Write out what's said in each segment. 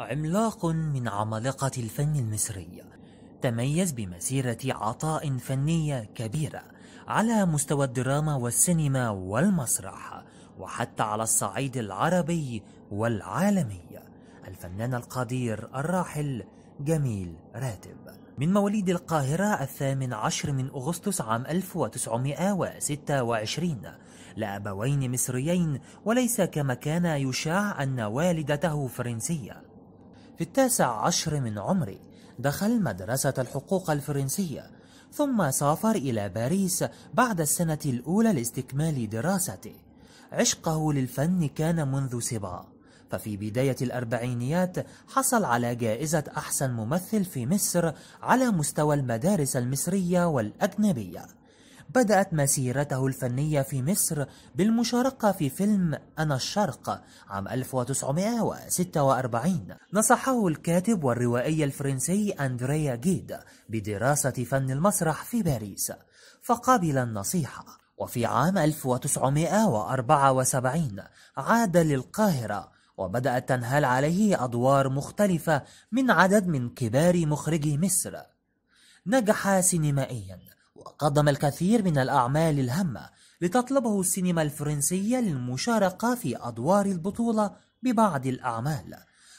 عملاق من عمالقة الفن المصري تميز بمسيرة عطاء فنية كبيرة على مستوى الدراما والسينما والمسرح وحتى على الصعيد العربي والعالمي الفنان القدير الراحل جميل راتب من مواليد القاهرة الثامن عشر من أغسطس عام 1926 لأبوين مصريين وليس كما كان يشاع أن والدته فرنسية في التاسع عشر من عمره دخل مدرسة الحقوق الفرنسية ثم سافر إلى باريس بعد السنة الأولى لاستكمال دراسته عشقه للفن كان منذ سباق ففي بداية الأربعينيات حصل على جائزة أحسن ممثل في مصر على مستوى المدارس المصرية والأجنبية بدأت مسيرته الفنية في مصر بالمشاركة في فيلم أنا الشرق عام 1946 نصحه الكاتب والروائي الفرنسي أندريا جيد بدراسة فن المسرح في باريس فقبل النصيحة وفي عام 1974 عاد للقاهرة وبدأت تنهال عليه أدوار مختلفة من عدد من كبار مخرجي مصر نجح سينمائيا وقدم الكثير من الأعمال الهامة لتطلبه السينما الفرنسية للمشاركة في أدوار البطولة ببعض الأعمال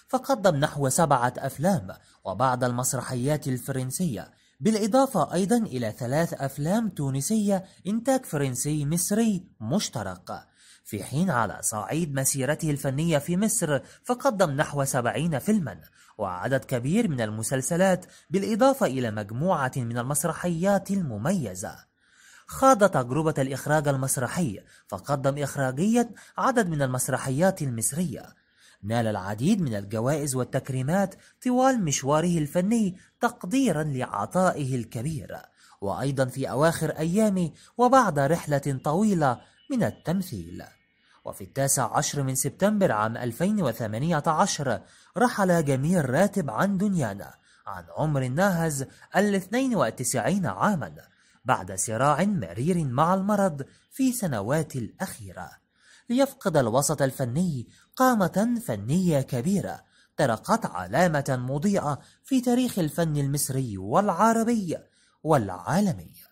فقدم نحو سبعة أفلام وبعض المسرحيات الفرنسية بالإضافة أيضا إلى ثلاث أفلام تونسية إنتاج فرنسي مصري مشترك في حين على صعيد مسيرته الفنية في مصر فقدم نحو سبعين فيلما وعدد كبير من المسلسلات بالإضافة إلى مجموعة من المسرحيات المميزة خاض تجربة الإخراج المسرحي فقدم إخراجية عدد من المسرحيات المصرية نال العديد من الجوائز والتكريمات طوال مشواره الفني تقديرا لعطائه الكبير وأيضا في أواخر أيامه وبعد رحلة طويلة من التمثيل وفي التاسع عشر من سبتمبر عام 2018 رحل جميل راتب عن دنيانا عن عمر ناهز ال 92 عاما بعد صراع مرير مع المرض في سنوات الأخيرة ليفقد الوسط الفني قامة فنية كبيرة ترقت علامة مضيئة في تاريخ الفن المصري والعربي والعالمي